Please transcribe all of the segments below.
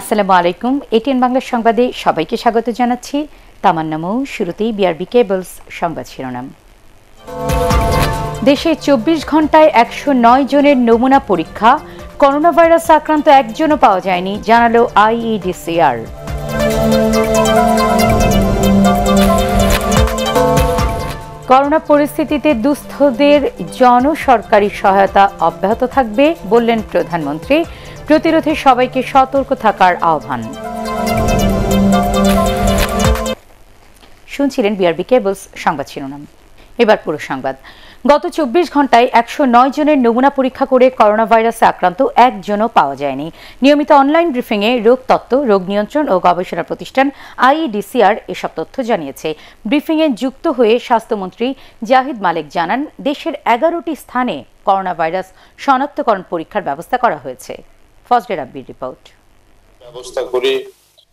আসসালামু আলাইকুম এটিএন বাংলা সংবাদে সবাইকে স্বাগত জানাচ্ছি তামান্নামৌ শুরুতেই বিআরবি কেবলস সংবাদ শিরোনাম দেশে চব্বিশ ঘন্টায় একশো নয় জনের নমুনা পরীক্ষা করোনা ভাইরাস আক্রান্ত একজনও পাওয়া যায়নি জানালো আইইডিসিআর e করোনা পরিস্থিতিতে দুস্থদের জনসরকারি সহায়তা অব্যাহত থাকবে বললেন প্রধানমন্ত্রী প্রতিরোধে সবাইকে সতর্ক থাকার আহ্বান শুনছিলেন বিআরবি কেবলস সংবাদ শিরোনাম এবার পুরো সংবাদ গত চব্বিশ ঘন্টায় একশো নয় জনের নমুনা পরীক্ষা করে করোনা ভাইরাসে আক্রান্ত একজনও পাওয়া যায়নি নিয়মিত অনলাইন ব্রিফিংয়ে রোগ তত্ত্ব রোগ নিয়ন্ত্রণ ও গবেষণা প্রতিষ্ঠান আইইডিসিআর e এসব তথ্য জানিয়েছে ব্রিফিংয়ে যুক্ত হয়ে স্বাস্থ্যমন্ত্রী জাহিদ মালিক জানান দেশের এগারোটি স্থানে করোনা ভাইরাস শনাক্তকরণ পরীক্ষার ব্যবস্থা করা হয়েছে ফজলে রাব্বির রিপোর্ট ব্যবস্থা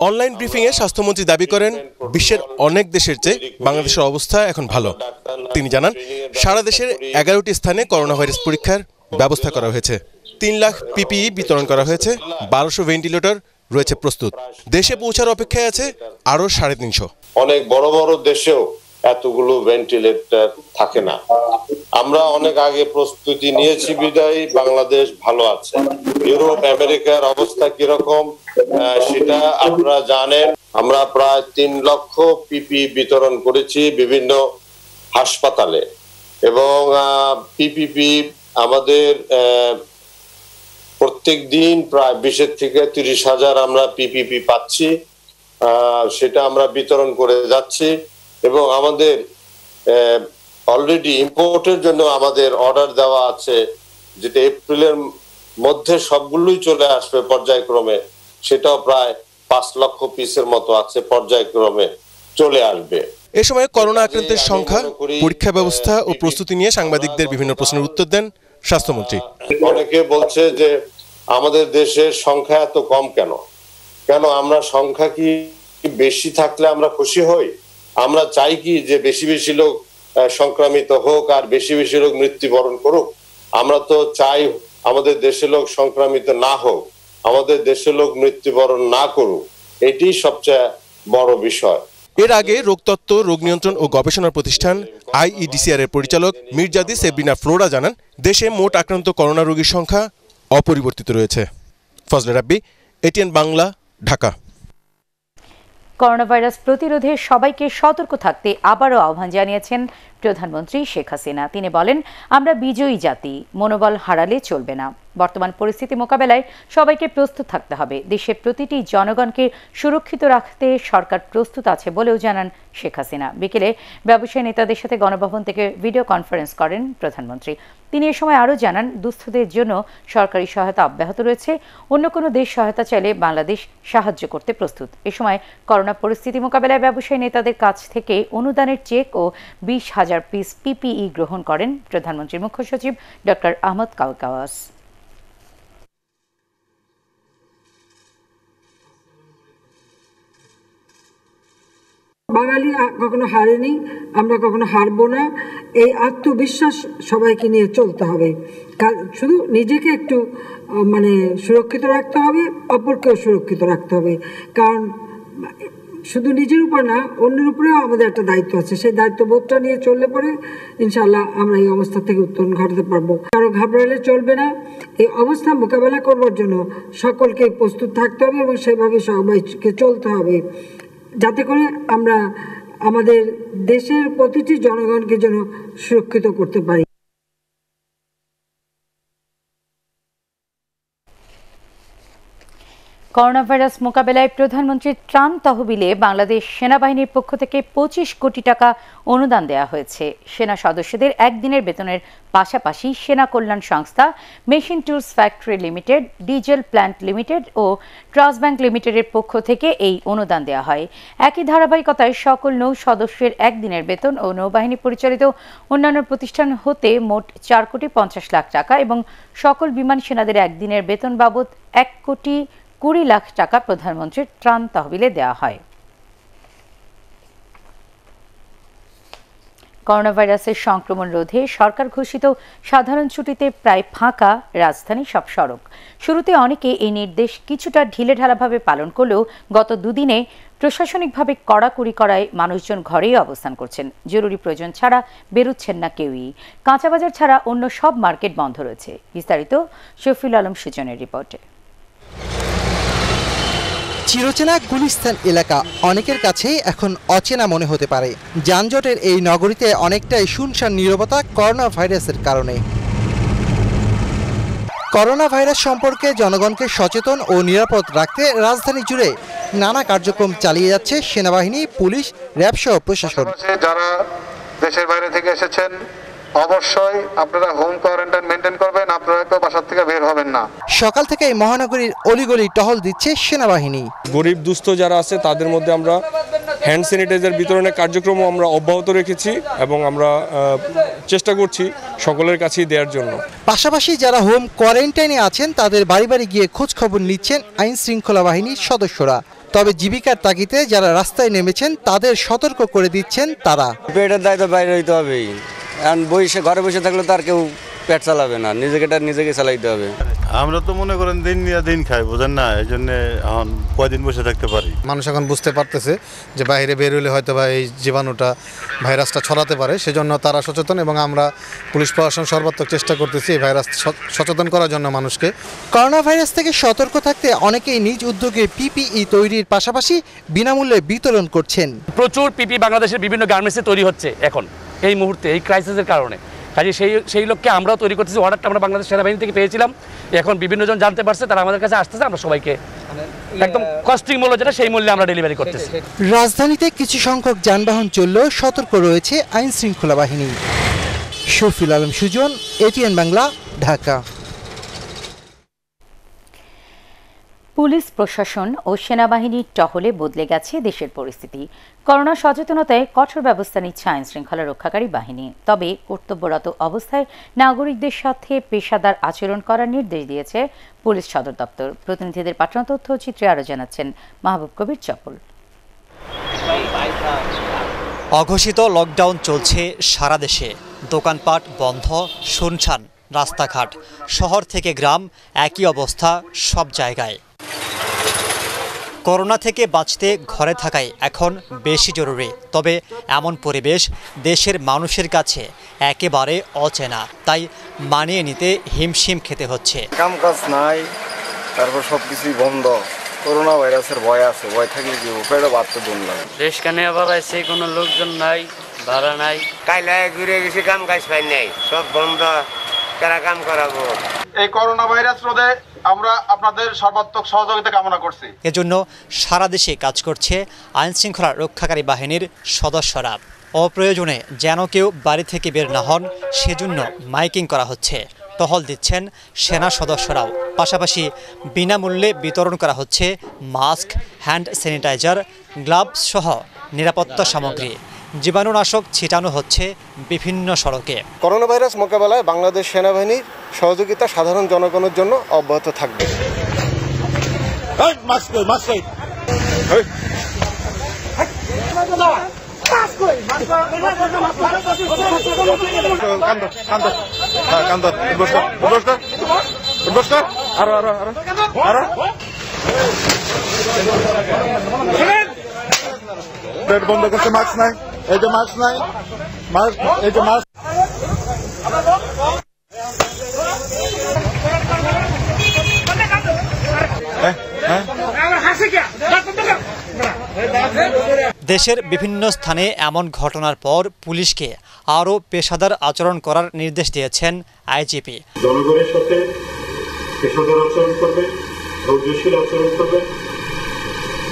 অনলাইন ব্রিফিংয়ে স্বাস্থ্যমন্ত্রী দাবি করেন বিশ্বের অনেক দেশের চেয়ে বাংলাদেশের অবস্থা এখন ভালো তিনি জানান সারা দেশের এগারোটি স্থানে করোনা ভাইরাস পরীক্ষার ব্যবস্থা করা হয়েছে তিন লাখ পিপিই বিতরণ করা হয়েছে বারোশো ভেন্টিলেটর রয়েছে প্রস্তুত দেশে পৌঁছার অপেক্ষায় আছে আরও সাড়ে তিনশো অনেক বড় বড় দেশেও এতগুলো ভেন্টিলেটর থাকে না আমরা অনেক আগে প্রস্তুতি নিয়েছি বিদায় বাংলাদেশ ভালো আছে ইউরোপ আমেরিকার অবস্থা কিরকম সেটা আপনারা জানেন আমরা প্রায় তিন লক্ষ পিপি বিতরণ করেছি বিভিন্ন হাসপাতালে এবং পিপিপি আমাদের প্রত্যেক দিন প্রায় বিশের থেকে তিরিশ হাজার আমরা পিপিপি পাচ্ছি সেটা আমরা বিতরণ করে যাচ্ছি এবং আমাদের অলরেডি ইম্পোর্টের জন্য আমাদের অর্ডার দেওয়া আছে যেটা এপ্রিলের মধ্যে সবগুলোই চলে আসবে পর্যায়ক্রমে সেটাও প্রায় পাঁচ লক্ষ পিসের মতো আছে পর্যায়ক্রমে চলে আসবে এ সময় করোনা আক্রান্তের সংখ্যা পরীক্ষা ব্যবস্থা ও প্রস্তুতি নিয়ে সাংবাদিকদের বিভিন্ন প্রশ্নের উত্তর দেন স্বাস্থ্যমন্ত্রী অনেকে বলছে যে আমাদের দেশের সংখ্যা এত কম কেন কেন আমরা সংখ্যা কি বেশি থাকলে আমরা খুশি হই আমরা চাই কি যে বেশি বেশি লোক সংক্রামিত হোক আর বেশি বেশি লোক মৃত্যুবরণ করুক আমরা তো চাই আমাদের দেশের লোক সংক্রামিত না হোক আমাদের দেশের লোক মৃত্যুবরণ না করুক এটি সবচেয়ে বড় বিষয় এর আগে রোগতত্ত্ব রোগ নিয়ন্ত্রণ ও গবেষণা প্রতিষ্ঠান আইইডিসিআর এর পরিচালক মির্জাদি সেবিনা ফ্লোরা জানান দেশে মোট আক্রান্ত করোনা রোগীর সংখ্যা অপরিবর্তিত রয়েছে Fazle Rabbi ATN Bangla Dhaka corona virus প্রতিরোধে সবাইকে সতর্ক থাকতে আবারও আহ্বান জানিয়েছেন প্রধানমন্ত্রী শেখ হাসিনা তিনি বলেন আমরা বিজয়ী জাতি মনোবল হারালে চলবে না বর্তমান পরিস্থিতি মোকাবেলায় সবাইকে প্রস্তুত থাকতে হবে দেশের প্রতিটি জনগণকে সুরক্ষিত রাখতে সরকার প্রস্তুত আছে বলেও জানান শেখ হাসিনা বিকেলে ব্যবসায়ী নেতাদের সাথে গণভবন থেকে ভিডিও কনফারেন্স করেন প্রধানমন্ত্রী তিনি এ সময় আরও জানান দুস্থদের জন্য সরকারি সহায়তা অব্যাহত রয়েছে অন্য কোনো দেশ সহায়তা চাইলে বাংলাদেশ সাহায্য করতে প্রস্তুত এ সময় করোনা পরিস্থিতি মোকাবেলায় ব্যবসায়ী নেতাদের কাছ থেকে অনুদানের চেক ও বিশ হাজার পিস পিপিই গ্রহণ করেন প্রধানমন্ত্রীর মুখ্য সচিব ডক্টর আহমদ কাউকাওয়াস বাঙালি কখনো হারেনি আমরা কখনো হারবো না এই আত্মবিশ্বাস সবাইকে নিয়ে চলতে হবে শুধু নিজেকে একটু মানে সুরক্ষিত রাখতে হবে অপরকেও সুরক্ষিত রাখতে হবে কারণ শুধু নিজের উপর না অন্যের উপরেও আমাদের একটা দায়িত্ব আছে সেই দায়িত্ববোধটা নিয়ে চললে পরে ইনশাল্লাহ আমরা এই অবস্থা থেকে উত্তরণ ঘটাতে পারবো কারো ঘাবড়ালে চলবে না এই অবস্থা মোকাবেলা করবার জন্য সকলকে প্রস্তুত থাকতে হবে এবং সেভাবে সবাইকে চলতে হবে যাতে করে আমরা আমাদের দেশের প্রতিটি জনগণকে যেন সুরক্ষিত করতে পারি করোনাভাইরাস মোকাবেলায় প্রধানমন্ত্রীর ত্রাণ তহবিলে বাংলাদেশ সেনাবাহিনীর পক্ষ থেকে পঁচিশ কোটি টাকা অনুদান দেওয়া হয়েছে সেনা সদস্যদের একদিনের বেতনের পাশাপাশি Sena Kalyan Sangstha machine tools factory limited diesel plant limited ও ট্রাস্ট ব্যাংক লিমিটেডের পক্ষ থেকে এই অনুদান দেওয়া হয় একই ধারাবাহিকতায় সকল নৌ সদস্যের একদিনের বেতন ও নৌবাহিনী পরিচালিত অন্যান্য প্রতিষ্ঠান হতে মোট চার কোটি পঞ্চাশ লাখ টাকা এবং সকল বিমান সেনাদের একদিনের বেতন বাবদ এক কোটি কুড়ি লাখ টাকা প্রধানমন্ত্রীর ত্রাণ তহবিলে দেওয়া হয় করোনাভাইরাসের সংক্রমণ রোধে সরকার ঘোষিত সাধারণ ছুটিতে প্রায় ফাঁকা রাজধানী সব সড়ক শুরুতে অনেকে এই নির্দেশ কিছুটা ঢিলেঢালাভাবে পালন করলেও গত দুদিনে প্রশাসনিকভাবে কড়াকড়ি করায় মানুষজন ঘরেই অবস্থান করছেন জরুরি প্রয়োজন ছাড়া বেরুচ্ছেন না কেউই কাঁচাবাজার ছাড়া অন্য সব মার্কেট বন্ধ রয়েছে বিস্তারিত শফিউল আলম সুজনের রিপোর্টে চিরচেনা গুলিস্তান এলাকা অনেকের কাছেই এখন অচেনা মনে হতে পারে যানজটের এই নগরীতে অনেকটাই শুনশান নিরবতা করোনা ভাইরাসের কারণে করোনা ভাইরাস সম্পর্কে জনগণকে সচেতন ও নিরাপদ রাখতে রাজধানী জুড়ে নানা কার্যক্রম চালিয়ে যাচ্ছে সেনাবাহিনী পুলিশ র্যাবসহ প্রশাসন যারা দেশের বাইরে থেকে এসেছেন অবশ্যই আপনারা হোম কোয়ারেন্টাইন মেনটেন করবেন আপনারা কেউ বাসার থেকে বের হবেন না সকাল থেকে এই মহানগরীর অলিগলি টহল দিচ্ছে সেনাবাহিনী গরিব দুস্থ যারা আছে তাদের মধ্যে আমরা হ্যান্ড স্যানিটাইজার বিতরণের কার্যক্রম আমরা অব্যাহত রেখেছি এবং আমরা চেষ্টা করছি সকলের কাছেই দেওয়ার জন্য পাশাপাশি যারা হোম কোয়ারেন্টাইনে আছেন তাদের বাড়ি বাড়ি গিয়ে খোঁজ খবর নিচ্ছেন আইন শৃঙ্খলা বাহিনীর সদস্যরা তবে জীবিকার তাগিতে যারা রাস্তায় নেমেছেন তাদের সতর্ক করে দিচ্ছেন তারা পেটের দায়িত্ব বাইরে হইতে হবেই এখন বইসে ঘরে বসে থাকলে তো আর কেউ পেট চালাবে না নিজেকে নিজেকে চালাইতে হবে আমরা তো মনে করেন দিন নিয়ে দিন খাই বোঝেন না এই জন্য এখন কয়দিন বসে থাকতে পারি মানুষ এখন বুঝতে পারতেছে যে বাইরে বের হলে হয়তো বা এই জীবাণুটা ভাইরাসটা ছড়াতে পারে সেজন্য তারা সচেতন এবং আমরা পুলিশ প্রশাসন সর্বাত্মক চেষ্টা করতেছি এই ভাইরাস সচেতন করার জন্য মানুষকে করোনা ভাইরাস থেকে সতর্ক থাকতে অনেকেই নিজ উদ্যোগে পিপিই তৈরির পাশাপাশি বিনামূল্যে বিতরণ করছেন প্রচুর পিপি বাংলাদেশের বিভিন্ন গার্মেন্টসে তৈরি হচ্ছে এখন এই মুহূর্তে এই ক্রাইসিসের কারণে কাজে সেই সেই লোককে আমরাও তৈরি করতেছি অর্ডারটা আমরা বাংলাদেশ সেনাবাহিনী থেকে পেয়েছিলাম এখন বিভিন্নজন জানতে পারছে তারা আমাদের কাছে আসতেছে আমরা সবাইকে মানে একদম কস্টিং মূল্য যেটা সেই মূল্যে আমরা ডেলিভারি করতেছি রাজধানীতে কিছু সংখ্যক যানবাহন চললেও সতর্ক রয়েছে আইন শৃঙ্খলা বাহিনী শফিল আলম সুজন এটিএন বাংলা ঢাকা পুলিশ প্রশাসন ও সেনাবাহিনীর টহলে বদলে গেছে দেশের পরিস্থিতি করোনা সচেতনতায় কঠোর ব্যবস্থা নিচ্ছে আইন শৃঙ্খলা রক্ষাকারী বাহিনী তবে কর্তব্যরত অবস্থায় নাগরিকদের সাথে পেশাদার আচরণ করার নির্দেশ দিয়েছে পুলিশ সদর দপ্তর প্রতিনিধিদের পাঠানো তথ্য চিত্রে আরও জানাচ্ছেন মাহবুব কবির চপল অঘোষিত লকডাউন চলছে সারা দেশে দোকানপাট বন্ধ শুনছান রাস্তাঘাট শহর থেকে গ্রাম একই অবস্থা সব জায়গায় করোনা থেকে বাঁচতে ঘরে থাকাই এখন বেশি জরুরি তবে এমন পরিবেশ দেশের মানুষের কাছে একেবারে অচেনা তাই মানিয়ে নিতে হিমশিম খেতে হচ্ছে কাম কাজ নাই তারপর সব কিছুই বন্ধ করোনা ভাইরাসের ভয় আছে ভয় থাকলে কি উপায়টা বাড়তে দিন লাগে দেশখানে আবার আছে কোনো লোকজন নাই ভাড়া নাই কাইলায় ঘুরে গেছি কাম কাজ পাই নাই সব বন্ধ কাম করাবো এই করোনা ভাইরাস রোধে আমরা আপনাদের সর্বাত্মক সহযোগিতা কামনা করছি এজন্য সারা দেশে কাজ করছে আইন শৃঙ্খলা রক্ষাকারী বাহিনীর সদস্যরা অপ্রয়োজনে যেন কেউ বাড়ি থেকে বের না হন সেজন্য মাইকিং করা হচ্ছে টহল দিচ্ছেন সেনা সদস্যরাও পাশাপাশি বিনামূল্যে বিতরণ করা হচ্ছে মাস্ক হ্যান্ড স্যানিটাইজার গ্লাভস সহ নিরাপত্তা সামগ্রী জীবাণুনাশক ছিটানো হচ্ছে বিভিন্ন সড়কে করোনা ভাইরাস মোকাবেলায় বাংলাদেশ সেনাবাহিনীর সহযোগিতা সাধারণ জনগণের জন্য অব্যাহত থাকবে বন্ধ করছে মাস্ক নাই মাছ নাই মাছ মাছ দেশের বিভিন্ন স্থানে এমন ঘটনার পর পুলিশকে আরও পেশাদার আচরণ করার নির্দেশ দিয়েছেন আইজিপি জনগণের সাথে পেশাদার আচরণ করবে ধৈর্যশীল আচরণ করবে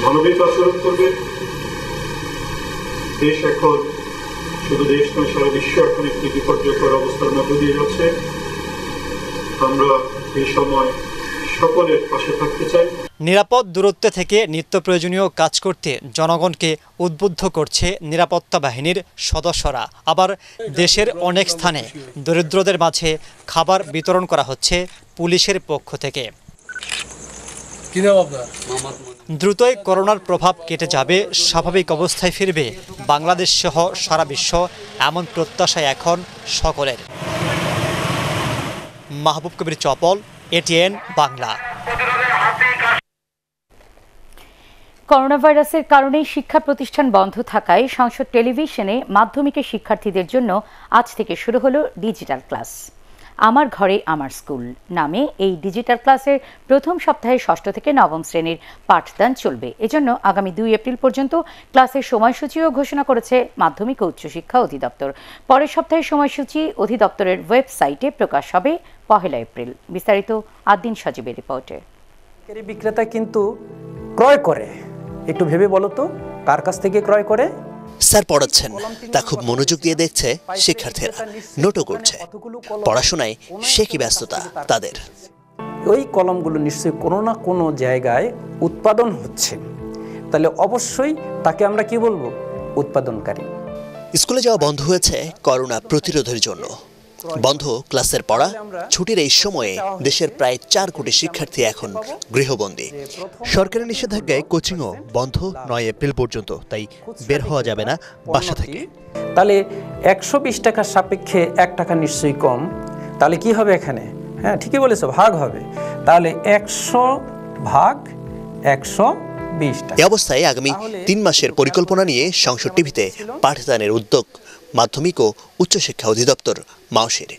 মানবিক আচরণ করবে দেশ এখন শুধু দেশ নয় সারা বিশ্ব এখন একটি বিপর্যয়কর অবস্থার মধ্য দিয়ে যাচ্ছে আমরা এই সময় সকলের পাশে থাকতে চাই নিরাপদ দূরত্বে থেকে নিত্য প্রয়োজনীয় কাজ করতে জনগণকে উদ্বুদ্ধ করছে নিরাপত্তা বাহিনীর সদস্যরা আবার দেশের অনেক স্থানে দরিদ্রদের মাঝে খাবার বিতরণ করা হচ্ছে পুলিশের পক্ষ থেকে দ্রুতই করোনার প্রভাব কেটে যাবে স্বাভাবিক অবস্থায় ফিরবে বাংলাদেশ সহ সারা বিশ্ব এমন প্রত্যাশায় এখন সকলের মাহবুব কবির চপল এটিএন বাংলা করোনা ভাইরাসের কারণে শিক্ষা প্রতিষ্ঠান বন্ধ থাকায় সংসদ টেলিভিশনে মাধ্যমিকের শিক্ষার্থীদের জন্য আজ থেকে শুরু হলো ডিজিটাল ক্লাস আমার ঘরে আমার স্কুল নামে এই ডিজিটাল ক্লাসের প্রথম সপ্তাহে ষষ্ঠ থেকে নবম শ্রেণীর পাঠদান চলবে এজন্য আগামী দুই এপ্রিল পর্যন্ত ক্লাসের সময়সূচিও ঘোষণা করেছে মাধ্যমিক ও উচ্চশিক্ষা অধিদপ্তর পরের সপ্তাহের সময়সূচি অধিদপ্তরের ওয়েবসাইটে প্রকাশ হবে পহেলা এপ্রিল বিস্তারিত আদিন সজীবের রিপোর্টে বিক্রেতা কিন্তু ক্রয় করে একটু ভেবে বলো তো কার কাছ থেকে ক্রয় করে স্যার পড়াচ্ছেন তা খুব মনোযোগ দিয়ে দেখছে শিক্ষার্থীরা নোটও করছে মানে পড়াশোনায় সে কি ব্যস্ততা তাদের ওই কলমগুলো নিশ্চয়ই কোনো না কোনো জায়গায় উৎপাদন হচ্ছে তাহলে অবশ্যই তাকে আমরা কি বলবো উৎপাদনকারী স্কুলে যাওয়া বন্ধ হয়েছে করোনা প্রতিরোধের জন্য বন্ধ ক্লাসের পড়া ছুটির এই সময়ে দেশের প্রায় চার কোটি শিক্ষার্থী এখন গৃহবন্দী সরকারি নিষেধাজ্ঞায় কোচিংও বন্ধ নয় এপ্রিল পর্যন্ত তাই বের হওয়া যাবে না বাসা থেকে তাহলে একশো বিশ টাকার সাপেক্ষে এক টাকা নিশ্চয়ই কম তাহলে কি হবে এখানে হ্যাঁ ঠিকই বলেছো ভাগ হবে তাহলে একশো ভাগ একশো এ অবস্থায় আগামী তিন মাসের পরিকল্পনা নিয়ে সংসদ টিভিতে পাঠদানের উদ্যোগ মাধ্যমিক ও উচ্চশিক্ষা অধিদপ্তর মাউসের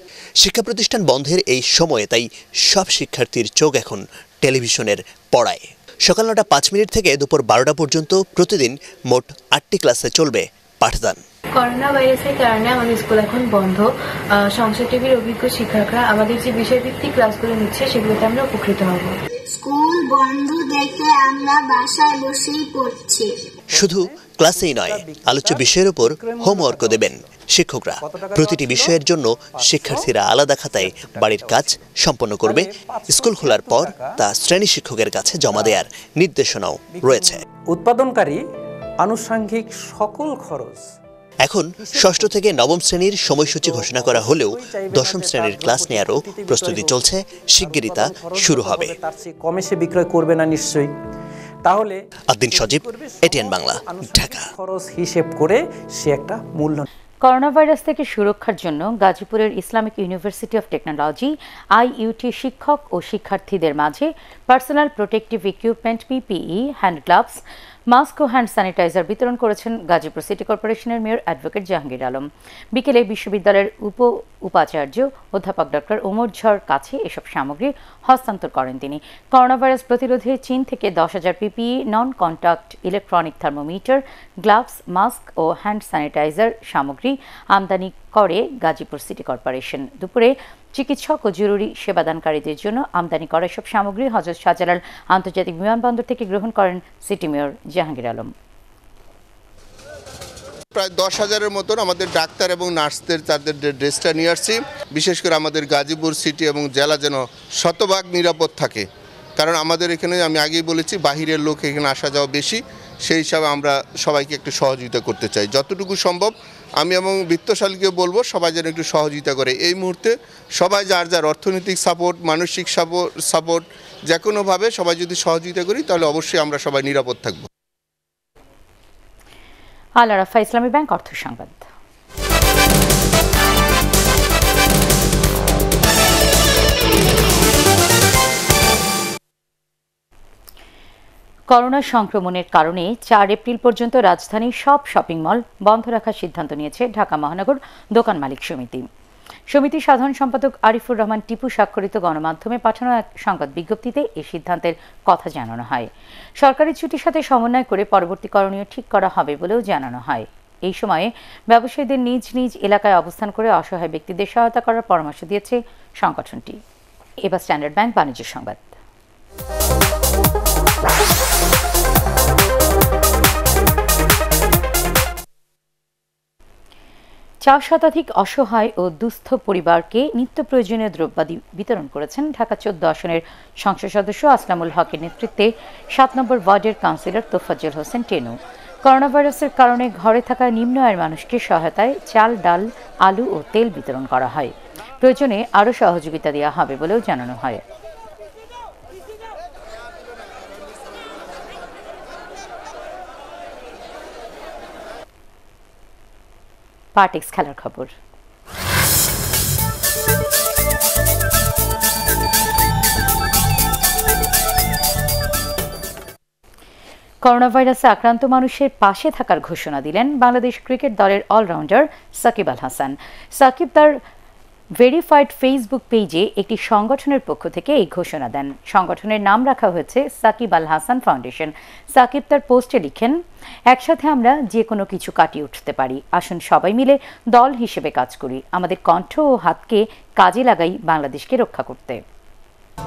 শিক্ষা প্রতিষ্ঠান বন্ধের এই সময়ে তাই সব শিক্ষার্থীর চোখ এখন টেলিভিশনের পড়ায় সকাল নটা পাঁচ মিনিট থেকে দুপুর বারোটা পর্যন্ত প্রতিদিন মোট আটটি ক্লাসে চলবে পাঠদান করোনা ভাইরাসের কারণে আমাদের স্কুল এখন বন্ধ সংসার টিভির অভিজ্ঞ শিক্ষকরা আমাদের যে বিষয়ভিত্তিক ক্লাসগুলো নিচ্ছে সেগুলোতে আমরা উপকৃত হব স্কুল বন্ধ দেখে আমরা বাসায় বসেই পড়ছি শুধু ক্লাসেই নয় আলোচ্য বিষয়ের উপর হোমওয়ার্কও দেবেন শিক্ষকরা প্রতিটি বিষয়ের জন্য শিক্ষার্থীরা আলাদা খাতায় বাড়ির কাজ সম্পন্ন করবে স্কুল খোলার পর তা শ্রেণী শিক্ষকের কাছে জমা দেওয়ার নির্দেশনাও রয়েছে উৎপাদনকারী আনুষাঙ্গিক সকল খরচ এখন ষষ্ঠ থেকে নবম শ্রেণীর সময়সূচি ঘোষণা করা হলেও দশম শ্রেণীর ক্লাস নেয়ারও প্রস্তুতি চলছে শিগগিরই তা শুরু হবে তার চেয়ে কমে সে বিক্রয় করবে না নিশ্চয়ই তাহলে আদিন সজীব এটিএন বাংলা ঢাকা খরচ হিসেব করে সে একটা মূল্য করোনা ভাইরাস থেকে সুরক্ষার জন্য গাজীপুরের Islamic University of Technology IUT শিক্ষক ও শিক্ষার্থীদের মাঝে personal protective equipment PPE hand gloves mask ও হ্যান্ড স্যানিটাইজার বিতরণ করেছেন গাজীপুর সিটি কর্পোরেশনের মেয়র অ্যাডভোকেট জাহাঙ্গীর আলম বিকেলে বিশ্ববিদ্যালয়ের উপ উপাচার্য অধ্যাপক ডক্টর ওমর ঝর কাছে এসব সামগ্রী হস্তান্তর করেন তিনি করোনা ভাইরাস প্রতিরোধে চীন থেকে দশ হাজার PPE non contact electronic thermometer gloves mask ও হ্যান্ড স্যানিটাইজার সামগ্রী আমদানি করে গাজীপুর সিটি কর্পোরেশন দুপুরে চিকিৎসক ও জরুরি সেবাদানকারীদের জন্য আমদানি করা সব সামগ্রী হজরত শাহজালাল আন্তর্জাতিক বিমানবন্দর থেকে গ্রহণ করেন সিটি মেয়র জাহাঙ্গীর আলম প্রায় দশ হাজারের মতন আমাদের ডাক্তার এবং নার্সদের তাদের ড্রেসটা নিয়ে আসছি বিশেষ করে আমাদের গাজীপুর সিটি এবং জেলা যেন শতভাগ নিরাপদ থাকে কারণ আমাদের এখানে আমি আগেই বলেছি বাহিরের লোক এখানে আসা যাওয়া বেশি সেই হিসাবে আমরা সবাইকে একটু সহযোগিতা করতে চাই যতটুকু সম্ভব আমি এবং বৃত্তশালীকে বলবো সবাই যেন একটু সহযোগিতা করে এই মুহূর্তে সবাই যার যার অর্থনৈতিক সাপোর্ট মানসিক সাপোর্ট যে কোনোভাবে সবাই যদি সহযোগিতা করি তাহলে অবশ্যই আমরা সবাই নিরাপদ থাকবো আল্লাহ ইসলামী ব্যাংক অর্থ সংবাদ করোনা সংক্রমণের কারণে চার এপ্রিল পর্যন্ত রাজধানীর সব শপিং মল বন্ধ রাখার সিদ্ধান্ত নিয়েছে ঢাকা মহানগর দোকান মালিক সমিতি সমিতির সাধারণ সম্পাদক আরিফুর রহমান টিপু স্বাক্ষরিত গণমাধ্যমে পাঠানো এক সংবাদ বিজ্ঞপ্তিতে এ সিদ্ধান্তের কথা জানানো হয় সরকারি ছুটির সাথে সমন্বয় করে পরবর্তী করণীয় ঠিক করা হবে বলেও জানানো হয় এই সময়ে ব্যবসায়ীদের নিজ নিজ এলাকায় অবস্থান করে অসহায় ব্যক্তিদের সহায়তা করার পরামর্শ দিয়েছে সংগঠনটি এবার স্ট্যান্ডার্ড ব্যাংক বাণিজ্য সংবাদ চার শতাধিক অসহায় ও দুস্থ পরিবারকে নিত্য প্রয়োজনীয় দ্রব্যাদি বিতরণ করেছেন ঢাকা চোদ্দ আসনের সংসদ সদস্য আসলামুল হকের নেতৃত্বে সাত নম্বর ওয়ার্ডের কাউন্সিলর তোফাজ্জল হোসেন টেনু করোনা ভাইরাসের কারণে ঘরে থাকা নিম্ন আয়ের মানুষকে সহায়তায় চাল ডাল আলু ও তেল বিতরণ করা হয় প্রয়োজনে আরও সহযোগিতা দেওয়া হবে বলেও জানানো হয় পার্টিক্স খেলার খবর করোনা ভাইরাসে আক্রান্ত মানুষের পাশে থাকার ঘোষণা দিলেন বাংলাদেশ ক্রিকেট দলের অলরাউন্ডার সাকিব আল হাসান সাকিব তার ভেরিফাইড ফেসবুক পেজে একটি সংগঠনের পক্ষ থেকে এই ঘোষণা দেন সংগঠনের নাম রাখা হয়েছে সাকিব আল হাসান ফাউন্ডেশন সাকিব তার পোস্টে লিখেন একসাথে আমরা যে কোনো কিছু কাটিয়ে উঠতে পারি আসুন সবাই মিলে দল হিসেবে কাজ করি আমাদের কণ্ঠ ও হাতকে কাজে লাগাই বাংলাদেশকে রক্ষা করতে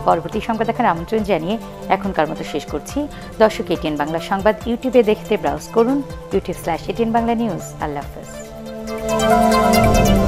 পরবর্তী সংবাদ দেখার আমন্ত্রণ জানিয়ে এখনকার মতো শেষ করছি দর্শক এটিএন বাংলা সংবাদ ইউটিউবে দেখতে ব্রাউজ করুন YouTube slash ATN Bangla news আল্লাহ হাফেজ